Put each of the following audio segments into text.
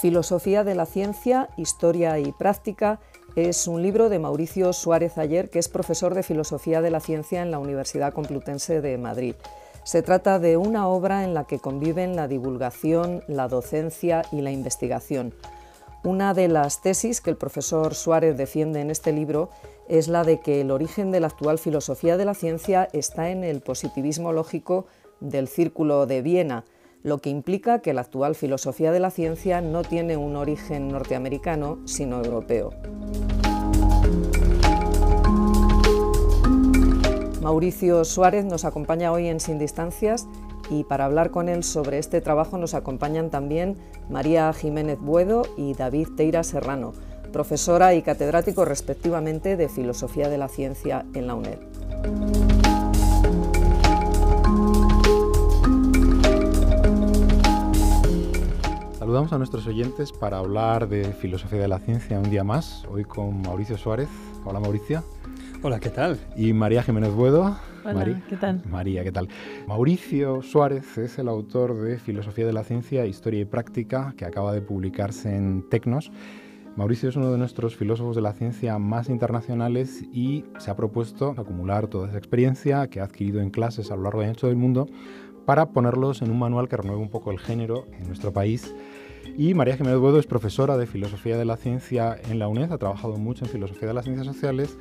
Filosofía de la Ciencia, Historia y Práctica es un libro de Mauricio Suárez Ayer, que es profesor de Filosofía de la Ciencia en la Universidad Complutense de Madrid. Se trata de una obra en la que conviven la divulgación, la docencia y la investigación. Una de las tesis que el profesor Suárez defiende en este libro es la de que el origen de la actual filosofía de la ciencia está en el positivismo lógico del Círculo de Viena, lo que implica que la actual filosofía de la ciencia no tiene un origen norteamericano, sino europeo. Mauricio Suárez nos acompaña hoy en Sin Distancias y para hablar con él sobre este trabajo nos acompañan también María Jiménez Buedo y David Teira Serrano, profesora y catedrático respectivamente de Filosofía de la Ciencia en la UNED. Saludamos a nuestros oyentes para hablar de filosofía de la ciencia un día más, hoy con Mauricio Suárez. Hola Mauricio. Hola, ¿qué tal? Y María Jiménez Buedo. Hola, María, ¿qué tal? María, ¿qué tal? Mauricio Suárez es el autor de Filosofía de la Ciencia, Historia y Práctica, que acaba de publicarse en Tecnos. Mauricio es uno de nuestros filósofos de la ciencia más internacionales y se ha propuesto acumular toda esa experiencia que ha adquirido en clases a lo largo de ancho del mundo para ponerlos en un manual que renueve un poco el género en nuestro país. Y María Jiménez Guedo es profesora de Filosofía de la Ciencia en la UNED, ha trabajado mucho en Filosofía de las Ciencias Sociales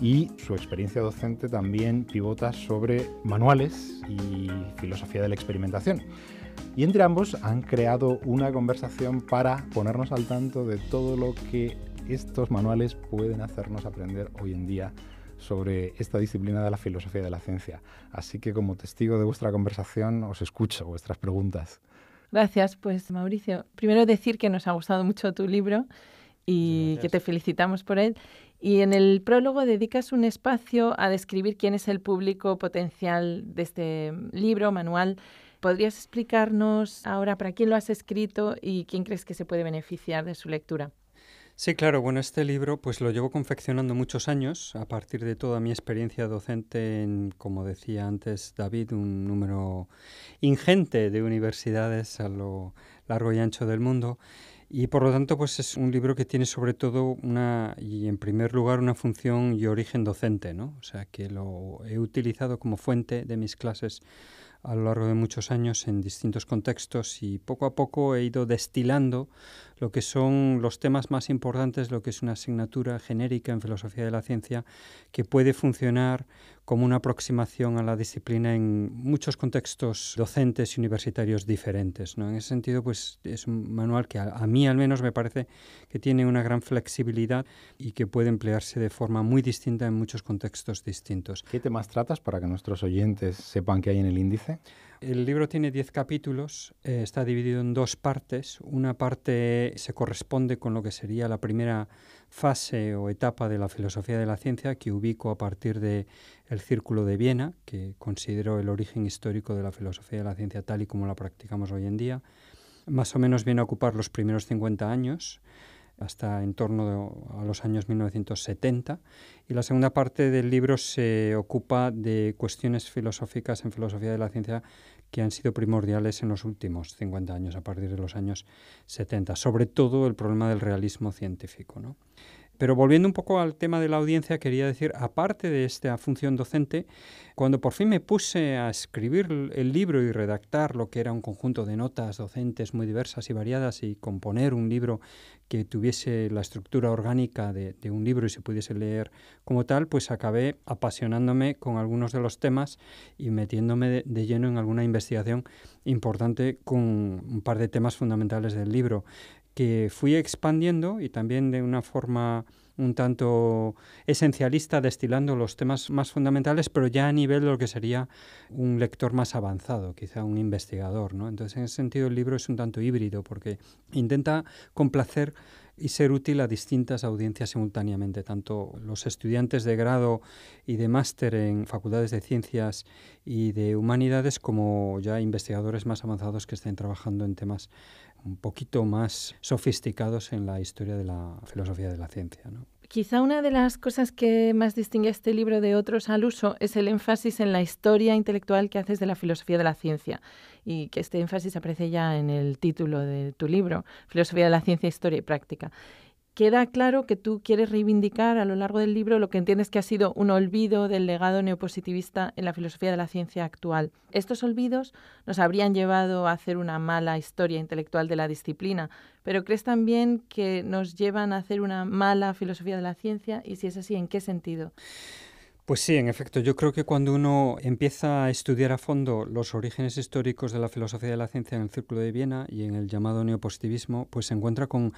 y su experiencia docente también pivota sobre manuales y filosofía de la experimentación. Y entre ambos han creado una conversación para ponernos al tanto de todo lo que estos manuales pueden hacernos aprender hoy en día sobre esta disciplina de la filosofía de la ciencia. Así que como testigo de vuestra conversación os escucho vuestras preguntas. Gracias, pues Mauricio. Primero decir que nos ha gustado mucho tu libro y que te felicitamos por él. Y en el prólogo dedicas un espacio a describir quién es el público potencial de este libro, manual. ¿Podrías explicarnos ahora para quién lo has escrito y quién crees que se puede beneficiar de su lectura? Sí, claro. Bueno, este libro pues lo llevo confeccionando muchos años a partir de toda mi experiencia docente en, como decía antes David, un número ingente de universidades a lo largo y ancho del mundo. Y por lo tanto, pues es un libro que tiene sobre todo una, y en primer lugar, una función y origen docente, ¿no? O sea, que lo he utilizado como fuente de mis clases a lo largo de muchos años en distintos contextos y poco a poco he ido destilando lo que son los temas más importantes, lo que es una asignatura genérica en filosofía de la ciencia que puede funcionar como una aproximación a la disciplina en muchos contextos docentes y universitarios diferentes. ¿no? En ese sentido, pues es un manual que a, mí al menos me parece que tiene una gran flexibilidad y que puede emplearse de forma muy distinta en muchos contextos distintos. ¿Qué temas tratas para que nuestros oyentes sepan qué hay en el índice? El libro tiene 10 capítulos, eh, está dividido en dos partes. Una parte se corresponde con lo que sería la primera fase o etapa de la filosofía de la ciencia que ubico a partir de el Círculo de Viena, que considero el origen histórico de la filosofía de la ciencia tal y como la practicamos hoy en día. Más o menos viene a ocupar los primeros 50 años, hasta en torno a los años 1970. Y la segunda parte del libro se ocupa de cuestiones filosóficas en filosofía de la ciencia que han sido primordiales en los últimos 50 años, a partir de los años 70, sobre todo el problema del realismo científico. ¿no? Pero volviendo un poco al tema de la audiencia, quería decir, aparte de esta función docente, cuando por fin me puse a escribir el libro y redactar lo que era un conjunto de notas docentes muy diversas y variadas y componer un libro que tuviese la estructura orgánica de, un libro y se pudiese leer como tal, pues acabé apasionándome con algunos de los temas y metiéndome de, de lleno en alguna investigación importante con un par de temas fundamentales del libro que fui expandiendo y también de una forma un tanto esencialista, destilando los temas más fundamentales, pero ya a nivel de lo que sería un lector más avanzado, quizá un investigador. ¿no? Entonces, en ese sentido, el libro es un tanto híbrido, porque intenta complacer y ser útil a distintas audiencias simultáneamente, tanto los estudiantes de grado y de máster en facultades de ciencias y de humanidades como ya investigadores más avanzados que estén trabajando en temas un poquito más sofisticados en la historia de la filosofía de la ciencia. Quizá una de las cosas que más distingue a este libro de otros al uso es el énfasis en la historia intelectual que haces de la filosofía de la ciencia y que este énfasis aparece ya en el título de tu libro, Filosofía de la Ciencia, Historia y Práctica queda claro que tú quieres reivindicar a lo largo del libro lo que entiendes que ha sido un olvido del legado neopositivista en la filosofía de la ciencia actual. Estos olvidos nos habrían llevado a hacer una mala historia intelectual de la disciplina, pero ¿crees también que nos llevan a hacer una mala filosofía de la ciencia? Y si es así, ¿en qué sentido? Pues sí, en efecto, yo creo que cuando uno empieza a estudiar a fondo los orígenes históricos de la filosofía de la ciencia en el Círculo de Viena y en el llamado neopositivismo, pues se encuentra con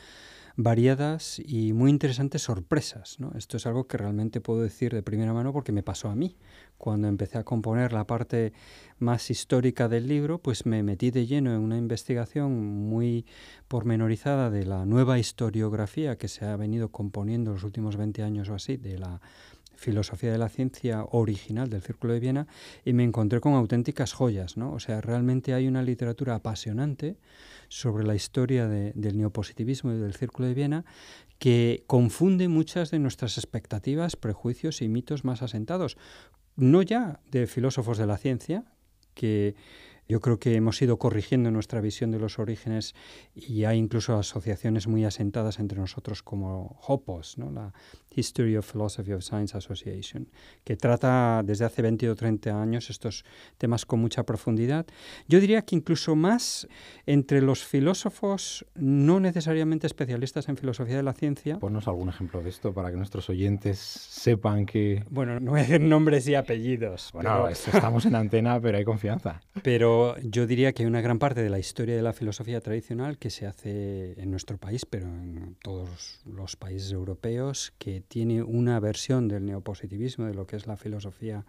variadas y muy interesantes sorpresas. Esto es algo que realmente puedo decir de primera mano porque me pasó a mí. Cuando empecé a componer la parte más histórica del libro, pues me metí de lleno en una investigación muy pormenorizada de la nueva historiografía que se ha venido componiendo los últimos 20 años o así de la filosofía de la ciencia original del Círculo de Viena y me encontré con auténticas joyas, ¿no? O sea, realmente hay una literatura apasionante sobre la historia del neopositivismo y del Círculo de Viena, que confunde muchas de nuestras expectativas, prejuicios y mitos más asentados, no ya de filósofos de la ciencia, que yo creo que hemos ido corrigiendo nuestra visión de los orígenes y hay incluso asociaciones muy asentadas entre nosotros como Hopos, ¿no? la History of Philosophy of Science Association, que trata desde hace 20 o 30 años estos temas con mucha profundidad. Yo diría que incluso más entre los filósofos no necesariamente especialistas en filosofía de la ciencia. Ponnos algún ejemplo de esto para que nuestros oyentes sepan que... Bueno, no voy a decir nombres y apellidos. Bueno, estamos en antena, pero hay confianza. Pero yo diría que hay una gran parte de la historia de la filosofía tradicional que se hace en nuestro país, pero en todos los países europeos, que tiene una versión del neopositivismo, de lo que es la filosofía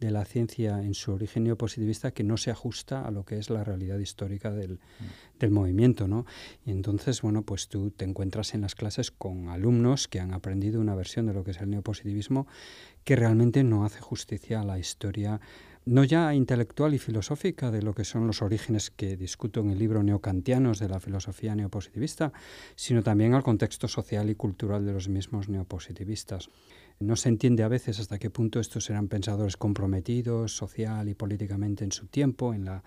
de la ciencia en su origen neopositivista, que no se ajusta a lo que es la realidad histórica del, mm. movimiento. Y entonces, bueno, pues tú te encuentras en las clases con alumnos que han aprendido una versión de lo que es el neopositivismo que realmente no hace justicia a la historia no ya intelectual y filosófica de lo que son los orígenes que discuto en el libro Neocantianos de la filosofía neopositivista, sino también al contexto social y cultural de los mismos neopositivistas. No se entiende a veces hasta qué punto estos eran pensadores comprometidos social y políticamente en su tiempo, en la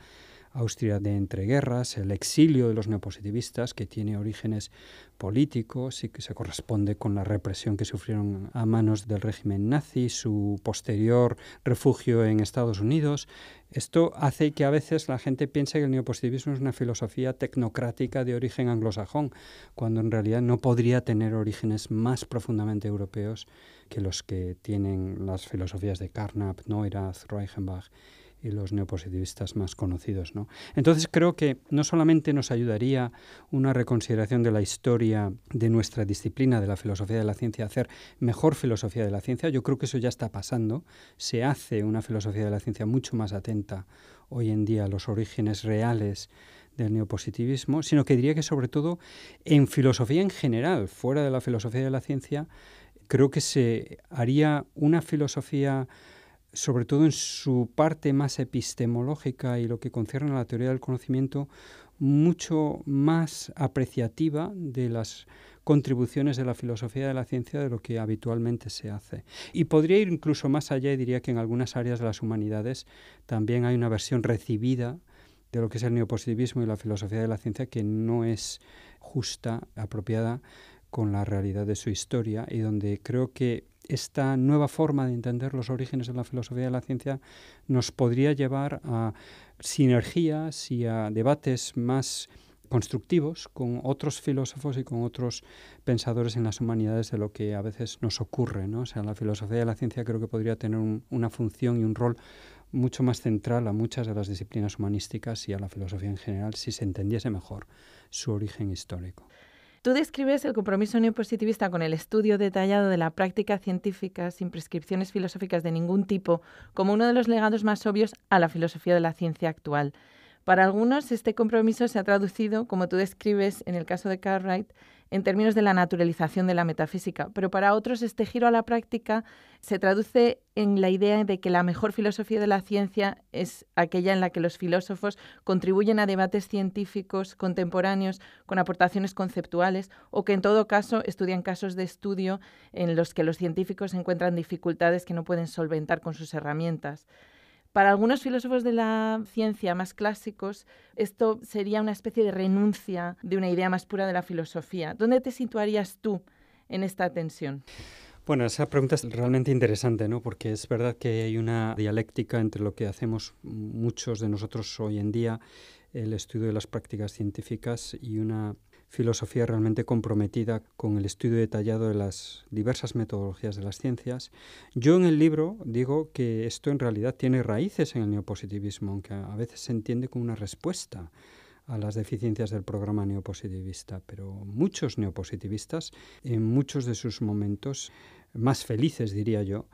Austria de entreguerras, el exilio de los neopositivistas, que tiene orígenes políticos y que se corresponde con la represión que sufrieron a manos del régimen nazi, su posterior refugio en Estados Unidos. Esto hace que a veces la gente piense que el neopositivismo es una filosofía tecnocrática de origen anglosajón, cuando en realidad no podría tener orígenes más profundamente europeos que los que tienen las filosofías de Carnap, Neurath, Reichenbach y los neopositivistas más conocidos. ¿no? Entonces creo que no solamente nos ayudaría una reconsideración de la historia de nuestra disciplina, de la filosofía de la ciencia, hacer mejor filosofía de la ciencia, yo creo que eso ya está pasando, se hace una filosofía de la ciencia mucho más atenta hoy en día a los orígenes reales del neopositivismo, sino que diría que sobre todo en filosofía en general, fuera de la filosofía de la ciencia, creo que se haría una filosofía sobre todo en su parte más epistemológica y lo que concierne a la teoría del conocimiento, mucho más apreciativa de las contribuciones de la filosofía de la ciencia de lo que habitualmente se hace. Y podría ir incluso más allá y diría que en algunas áreas de las humanidades también hay una versión recibida de lo que es el neopositivismo y la filosofía de la ciencia que no es justa, apropiada con la realidad de su historia y donde creo que esta nueva forma de entender los orígenes de la filosofía de la ciencia nos podría llevar a sinergias y a debates más constructivos con otros filósofos y con otros pensadores en las humanidades de lo que a veces nos ocurre. ¿no? O sea, la filosofía de la ciencia creo que podría tener una función y un rol mucho más central a muchas de las disciplinas humanísticas y a la filosofía en general si se entendiese mejor su origen histórico. Tú describes el compromiso neopositivista con el estudio detallado de la práctica científica sin prescripciones filosóficas de ningún tipo como uno de los legados más obvios a la filosofía de la ciencia actual. Para algunos, este compromiso se ha traducido, como tú describes en el caso de Cartwright, en términos de la naturalización de la metafísica, pero para otros este giro a la práctica se traduce en la idea de que la mejor filosofía de la ciencia es aquella en la que los filósofos contribuyen a debates científicos contemporáneos con aportaciones conceptuales o que en todo caso estudian casos de estudio en los que los científicos encuentran dificultades que no pueden solventar con sus herramientas. Para algunos filósofos de la ciencia más clásicos, esto sería una especie de renuncia de una idea más pura de la filosofía. ¿Dónde te situarías tú en esta tensión? Bueno, esa pregunta es realmente interesante, ¿no? Porque es verdad que hay una dialéctica entre lo que hacemos muchos de nosotros hoy en día, el estudio de las prácticas científicas y una filosofía realmente comprometida con el estudio detallado de las diversas metodologías de las ciencias. Yo en el libro digo que esto en realidad tiene raíces en el neopositivismo, aunque a veces se entiende como una respuesta a las deficiencias del programa neopositivista, pero muchos neopositivistas, en muchos de sus momentos más felices, diría yo,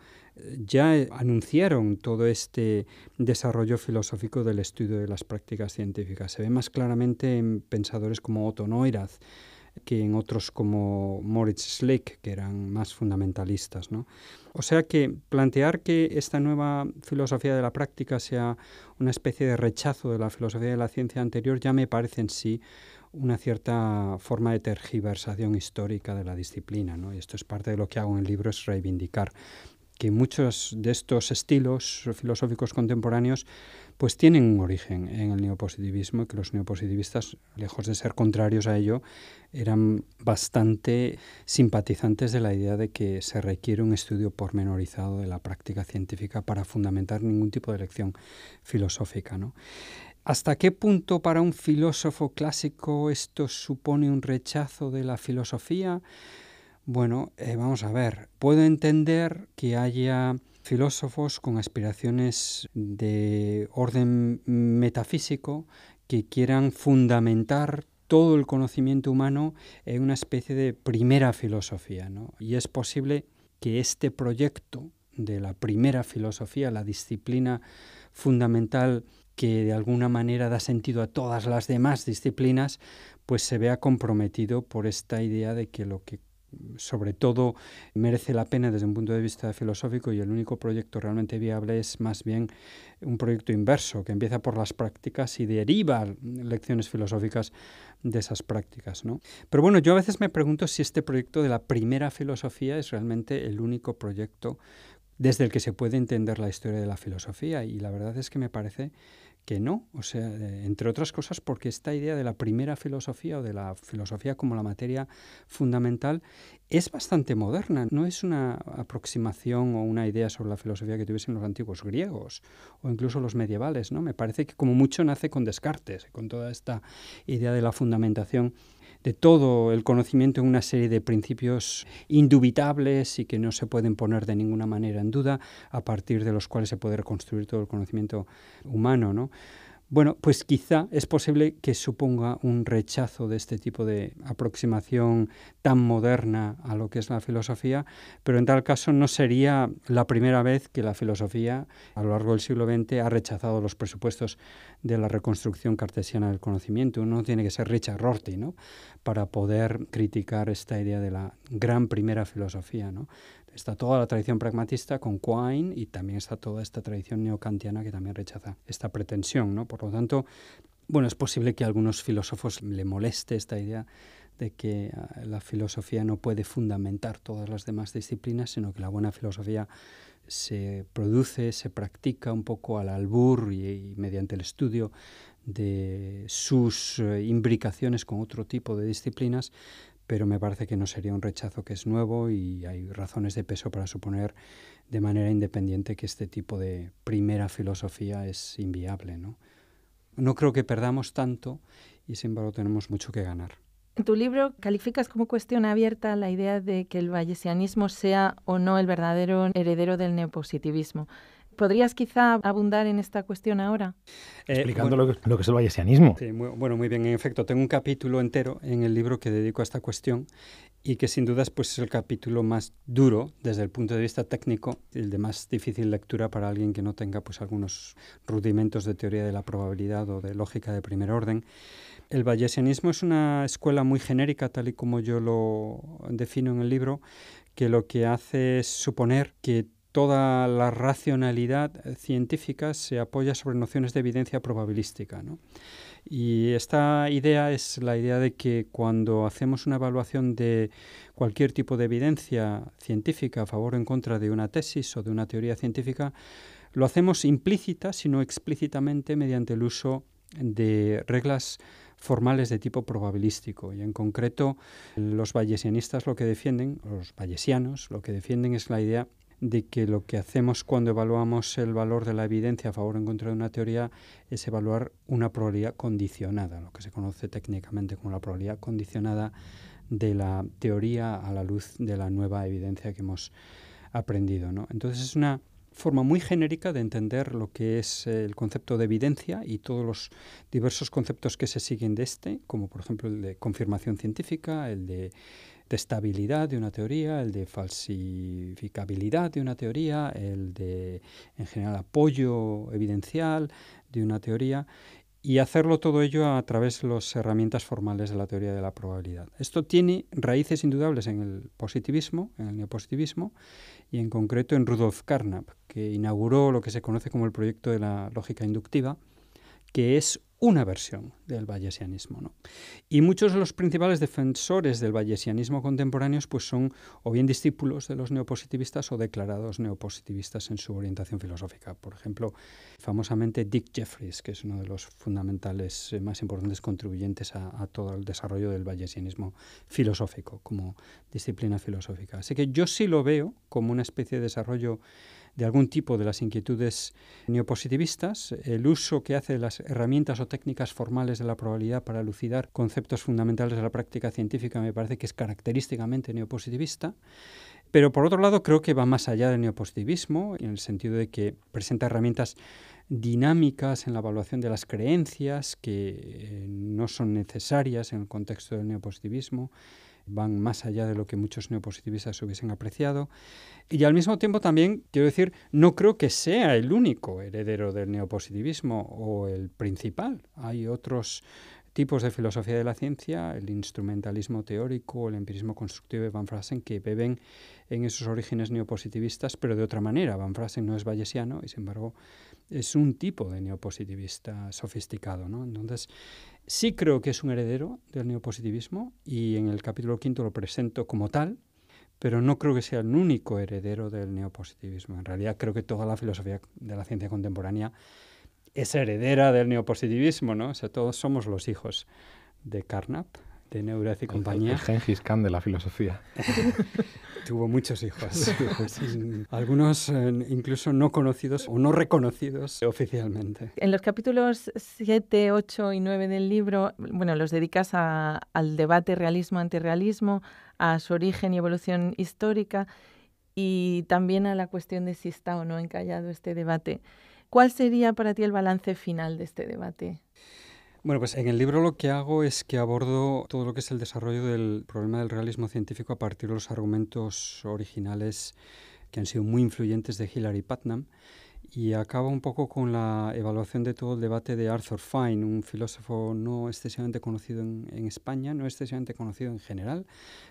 ya anunciaron todo este desarrollo filosófico del estudio de las prácticas científicas. Se ve más claramente en pensadores como Otto Neurath que en otros como Moritz Schlick, que eran más fundamentalistas. O sea que plantear que esta nueva filosofía de la práctica sea una especie de rechazo de la filosofía de la ciencia anterior ya me parece en sí una cierta forma de tergiversación histórica de la disciplina. Y esto es parte de lo que hago en el libro, es reivindicar que muchos de estos estilos filosóficos contemporáneos pues tienen un origen en el neopositivismo que los neopositivistas, lejos de ser contrarios a ello, eran bastante simpatizantes de la idea de que se requiere un estudio pormenorizado de la práctica científica para fundamentar ningún tipo de lección filosófica. ¿no? ¿Hasta qué punto para un filósofo clásico esto supone un rechazo de la filosofía? Bueno, eh, vamos a ver, puedo entender que haya filósofos con aspiraciones de orden metafísico que quieran fundamentar todo el conocimiento humano en una especie de primera filosofía. Y es posible que este proyecto de la primera filosofía, la disciplina fundamental que de alguna manera da sentido a todas las demás disciplinas, pues se vea comprometido por esta idea de que lo que sobre todo merece la pena desde un punto de vista filosófico y el único proyecto realmente viable es más bien un proyecto inverso, que empieza por las prácticas y deriva lecciones filosóficas de esas prácticas. Pero bueno, yo a veces me pregunto si este proyecto de la primera filosofía es realmente el único proyecto desde el que se puede entender la historia de la filosofía y la verdad es que me parece que no, o sea, entre otras cosas porque esta idea de la primera filosofía o de la filosofía como la materia fundamental es bastante moderna, no es una aproximación o una idea sobre la filosofía que tuviesen los antiguos griegos o incluso los medievales, ¿no? Me parece que como mucho nace con Descartes, con toda esta idea de la fundamentación de todo el conocimiento en una serie de principios indubitables y que no se pueden poner de ninguna manera en duda, a partir de los cuales se puede reconstruir todo el conocimiento humano, ¿no? Bueno, pues quizá es posible que suponga un rechazo de este tipo de aproximación tan moderna a lo que es la filosofía, pero en tal caso no sería la primera vez que la filosofía a lo largo del siglo XX ha rechazado los presupuestos de la reconstrucción cartesiana del conocimiento. Uno tiene que ser Richard Rorty ¿no? para poder criticar esta idea de la gran primera filosofía. ¿no? está toda la tradición pragmatista con Quine y también está toda esta tradición neocantiana que también rechaza esta pretensión. ¿no? Por lo tanto, bueno, es posible que a algunos filósofos le moleste esta idea de que ah, la filosofía no puede fundamentar todas las demás disciplinas, sino que la buena filosofía se produce, se practica un poco al albur y, mediante el estudio de sus eh, imbricaciones con otro tipo de disciplinas, pero me parece que no sería un rechazo que es nuevo y hay razones de peso para suponer de manera independiente que este tipo de primera filosofía es inviable. No, no creo que perdamos tanto y sin embargo tenemos mucho que ganar. En tu libro calificas como cuestión abierta la idea de que el bayesianismo sea o no el verdadero heredero del neopositivismo. ¿Podrías quizá abundar en esta cuestión ahora? Eh, Explicando lo, que, es el bayesianismo. bueno, muy bien. En efecto, tengo un capítulo entero en el libro que dedico a esta cuestión y que sin dudas pues, es el capítulo más duro desde el punto de vista técnico, el de más difícil lectura para alguien que no tenga pues, algunos rudimentos de teoría de la probabilidad o de lógica de primer orden. El bayesianismo es una escuela muy genérica, tal y como yo lo defino en el libro, que lo que hace es suponer que toda la racionalidad científica se apoya sobre nociones de evidencia probabilística. Y esta idea es la idea de que cuando hacemos una evaluación de cualquier tipo de evidencia científica a favor o en contra de una tesis o de una teoría científica, lo hacemos implícita, sino explícitamente, mediante el uso de reglas formales de tipo probabilístico. Y en concreto, los bayesianistas lo que defienden, los bayesianos, lo que defienden es la idea de que lo que hacemos cuando evaluamos el valor de la evidencia a favor o en contra de una teoría es evaluar una probabilidad condicionada, lo que se conoce técnicamente como la probabilidad condicionada de la teoría a la luz de la nueva evidencia que hemos aprendido. Entonces es una forma muy genérica de entender lo que es eh, el concepto de evidencia y todos los diversos conceptos que se siguen de este, como por ejemplo el de confirmación científica, el de de estabilidad de una teoría, el de falsificabilidad de una teoría, el de, en general, apoyo evidencial de una teoría y hacerlo todo ello a través de las herramientas formales de la teoría de la probabilidad. Esto tiene raíces indudables en el positivismo, en el neopositivismo, y en concreto en Rudolf Carnap, que inauguró lo que se conoce como el proyecto de la lógica inductiva, que es una versión del bayesianismo. ¿no? Y muchos de los principales defensores del bayesianismo contemporáneos pues son o bien discípulos de los neopositivistas o declarados neopositivistas en su orientación filosófica. Por ejemplo, famosamente Dick Jeffries, que es uno de los fundamentales eh, más importantes contribuyentes a, a, todo el desarrollo del bayesianismo filosófico como disciplina filosófica. Así que yo sí lo veo como una especie de desarrollo de algún tipo de las inquietudes neopositivistas, el uso que hace de las herramientas o técnicas formales de la probabilidad para lucidar conceptos fundamentales de la práctica científica me parece que es característicamente neopositivista. Pero por otro lado creo que va más allá del neopositivismo, en el sentido de que presenta herramientas dinámicas en la evaluación de las creencias que eh, no son necesarias en el contexto del neopositivismo, van más allá de lo que muchos neopositivistas hubiesen apreciado. Y al mismo tiempo también, quiero decir, no creo que sea el único heredero del neopositivismo o el principal. Hay otros tipos de filosofía de la ciencia, el instrumentalismo teórico, el empirismo constructivo de Van Frassen, que beben en esos orígenes neopositivistas, pero de otra manera. Van Frassen no es bayesiano y, sin embargo, es un tipo de neopositivista sofisticado. ¿no? Entonces, Sí creo que es un heredero del neopositivismo y en el capítulo quinto lo presento como tal, pero no creo que sea el único heredero del neopositivismo. En realidad creo que toda la filosofía de la ciencia contemporánea es heredera del neopositivismo, ¿no? O sea, todos somos los hijos de Carnap, de Neurath y compañía. El, Gengis Khan de la filosofía. Tuvo muchos hijos. Algunos eh, incluso no conocidos o no reconocidos oficialmente. En los capítulos 7, 8 y 9 del libro, bueno, los dedicas al debate realismo-antirrealismo, a su origen y evolución histórica y también a la cuestión de si está o no encallado este debate. ¿Cuál sería para ti el balance final de este debate? Bueno, pues en el libro lo que hago es que abordo todo lo que es el desarrollo del problema del realismo científico a partir de los argumentos originales que han sido muy influyentes de Hillary Putnam y acaba un poco con la evaluación de todo el debate de Arthur Fine, un filósofo no excesivamente conocido en, España, no excesivamente conocido en general,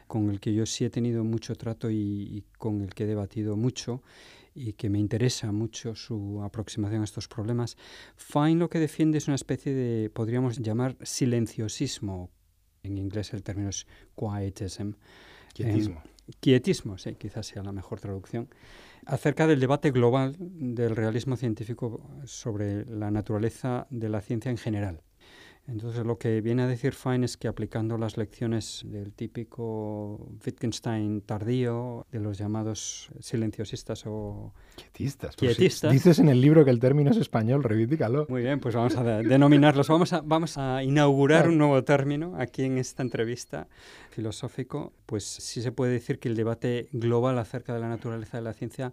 con el que yo sí he tenido mucho trato y con el que he debatido mucho y que me interesa mucho su aproximación a estos problemas, Fine lo que defiende es una especie de, podríamos llamar, silenciosismo. En inglés el término es quietism. Quietismo. Em, quietismo, sí, quizás sea la mejor traducción. Acerca del debate global del realismo científico sobre la naturaleza de la ciencia en general. Entonces lo que viene a decir Fine es que aplicando las lecciones del típico Wittgenstein tardío, de los llamados silenciosistas o quietistas. Pues quietistas dices en el libro que el término es español, reivindícalo. Muy bien, pues vamos a denominarlos. Vamos a, inaugurar un nuevo término aquí en esta entrevista filosófico. Pues sí se puede decir que el debate global acerca de la naturaleza de la ciencia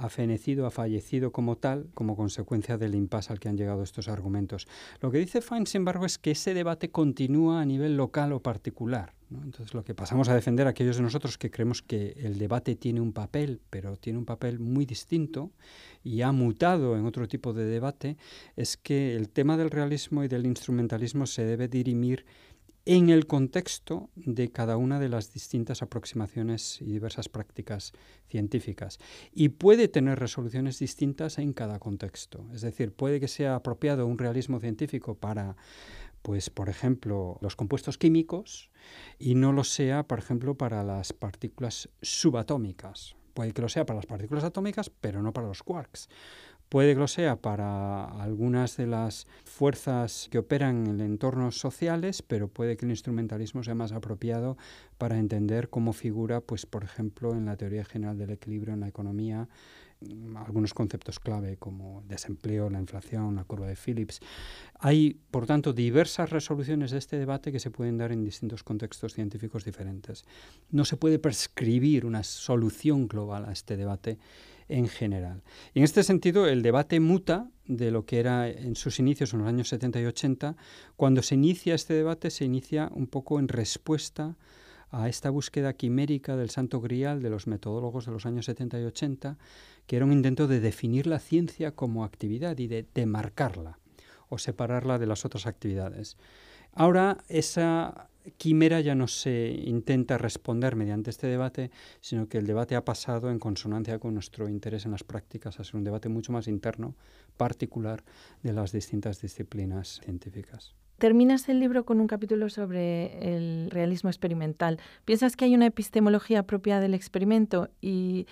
ha fenecido, ha fallecido como tal, como consecuencia del impasse al que han llegado estos argumentos. Lo que dice Fine, sin embargo, es que ese debate continúa a nivel local o particular. Entonces, lo que pasamos a defender aquellos de nosotros que creemos que el debate tiene un papel, pero tiene un papel muy distinto y ha mutado en otro tipo de debate, es que el tema del realismo y del instrumentalismo se debe dirimir en el contexto de cada una de las distintas aproximaciones y diversas prácticas científicas. Y puede tener resoluciones distintas en cada contexto. Es decir, puede que sea apropiado un realismo científico para, pues por ejemplo, los compuestos químicos y no lo sea, por ejemplo, para las partículas subatómicas. Puede que lo sea para las partículas atómicas, pero no para los quarks. Puede que lo sea para algunas de las fuerzas que operan en entornos sociales, pero puede que el instrumentalismo sea más apropiado para entender cómo figura, pues, por ejemplo, en la teoría general del equilibrio en la economía, mm, algunos conceptos clave como desempleo, la inflación, la curva de Phillips. Hay, por tanto, diversas resoluciones de este debate que se pueden dar en distintos contextos científicos diferentes. No se puede prescribir una solución global a este debate en general. en este sentido, el debate muta de lo que era en sus inicios, en los años 70 y 80. Cuando se inicia este debate, se inicia un poco en respuesta a esta búsqueda quimérica del santo grial de los metodólogos de los años 70 y 80, que era un intento de definir la ciencia como actividad y de demarcarla o separarla de las otras actividades. Ahora esa quimera ya no se intenta responder mediante este debate, sino que el debate ha pasado en consonancia con nuestro interés en las prácticas a ser un debate mucho más interno, particular de las distintas disciplinas científicas. Terminas el libro con un capítulo sobre el realismo experimental. ¿Piensas que hay una epistemología propia del experimento y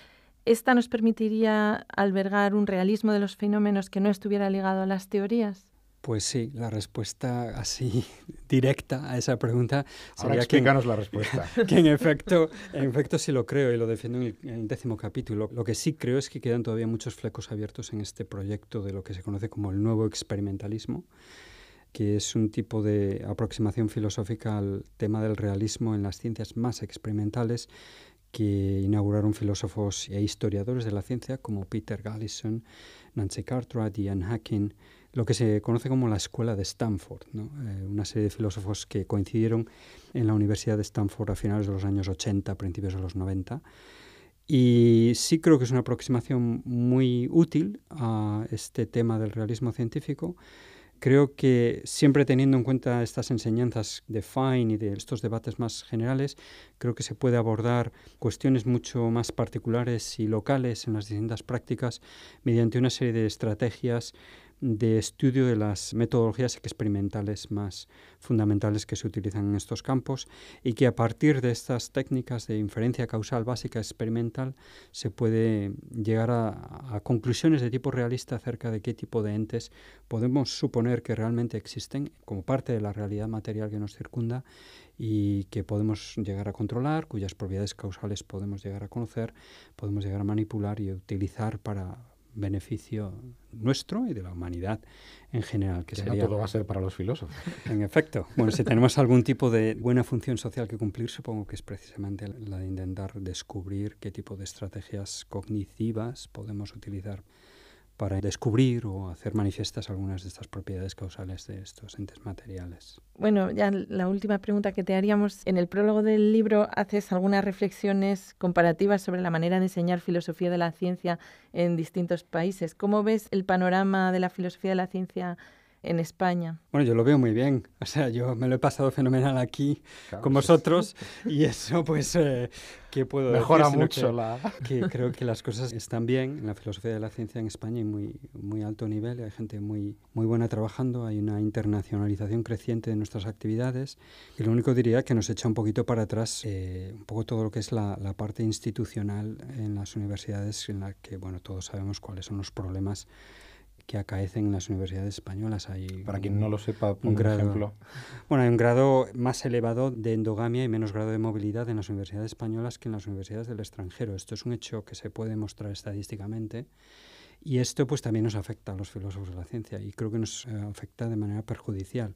esta nos permitiría albergar un realismo de los fenómenos que no estuviera ligado a las teorías? Pues sí, la respuesta así directa a esa pregunta sería quién que, la respuesta. en efecto, en efecto sí lo creo y lo defiendo en el, décimo capítulo. Lo que sí creo es que quedan todavía muchos flecos abiertos en este proyecto de lo que se conoce como el nuevo experimentalismo, que es un tipo de aproximación filosófica al tema del realismo en las ciencias más experimentales que inauguraron filósofos e historiadores de la ciencia como Peter Gallison, Nancy Cartwright, Ian Hacking lo que se conoce como la Escuela de Stanford, eh, una serie de filósofos que coincidieron en la Universidad de Stanford a finales de los años 80, principios de los 90. Y sí creo que es una aproximación muy útil a este tema del realismo científico. Creo que siempre teniendo en cuenta estas enseñanzas de Fine y de estos debates más generales, creo que se puede abordar cuestiones mucho más particulares y locales en las distintas prácticas mediante una serie de estrategias de estudio de las metodologías experimentales más fundamentales que se utilizan en estos campos y que a partir de estas técnicas de inferencia causal básica experimental se puede llegar a, conclusiones de tipo realista acerca de qué tipo de entes podemos suponer que realmente existen como parte de la realidad material que nos circunda y que podemos llegar a controlar, cuyas propiedades causales podemos llegar a conocer, podemos llegar a manipular y utilizar para beneficio nuestro y de la humanidad en general. Que, sería, todo va a ser para los filósofos. En efecto. Bueno, si tenemos algún tipo de buena función social que cumplir, supongo que es precisamente la de intentar descubrir qué tipo de estrategias cognitivas podemos utilizar para descubrir o hacer manifiestas algunas de estas propiedades causales de estos entes materiales. Bueno, ya la última pregunta que te haríamos. En el prólogo del libro haces algunas reflexiones comparativas sobre la manera de enseñar filosofía de la ciencia en distintos países. ¿Cómo ves el panorama de la filosofía de la ciencia? en España. Bueno, yo lo veo muy bien. O sea, yo me lo he pasado fenomenal aquí con vosotros y eso, pues, eh, ¿qué puedo Mejora mucho la... que creo que las cosas están bien en la filosofía de la ciencia en España y muy, muy alto nivel. Hay gente muy, muy buena trabajando, hay una internacionalización creciente de nuestras actividades y lo único diría que nos echa un poquito para atrás eh, un poco todo lo que es la, la parte institucional en las universidades en la que, bueno, todos sabemos cuáles son los problemas que acaecen en las universidades españolas. Hay Para quien no lo sepa, un, un ejemplo. Bueno, hay un grado más elevado de endogamia y menos grado de movilidad en las universidades españolas que en las universidades del extranjero. Esto es un hecho que se puede mostrar estadísticamente. Y esto pues también nos afecta a los filósofos de la ciencia y creo que nos eh, afecta de manera perjudicial.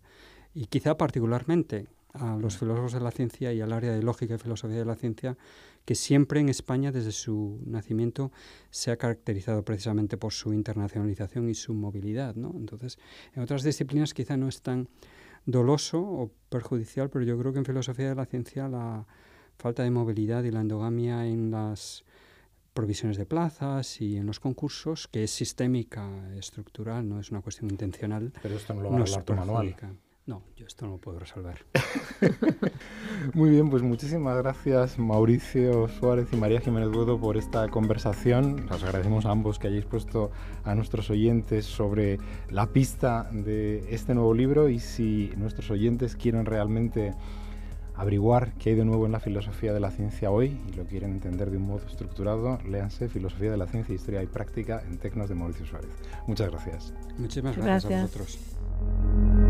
Y quizá particularmente a los mm. filósofos de la ciencia y al área de lógica y filosofía de la ciencia que siempre en España desde su nacimiento se ha caracterizado precisamente por su internacionalización y su movilidad. ¿no? Entonces, en otras disciplinas quizá no es tan doloso o perjudicial, pero yo creo que en filosofía de la ciencia la falta de movilidad y la endogamia en las provisiones de plazas y en los concursos, que es sistémica, estructural, no es una cuestión intencional. Pero esto no lo va no, yo esto no lo puedo resolver. Muy bien, pues muchísimas gracias Mauricio Suárez y María Jiménez Guedo por esta conversación. Os agradecemos a ambos que hayáis puesto a nuestros oyentes sobre la pista de este nuevo libro y si nuestros oyentes quieren realmente averiguar qué hay de nuevo en la filosofía de la ciencia hoy y lo quieren entender de un modo estructurado, léanse Filosofía de la Ciencia, Historia y Práctica en Tecnos de Mauricio Suárez. Muchas gracias. Muchísimas gracias, gracias. a vosotros.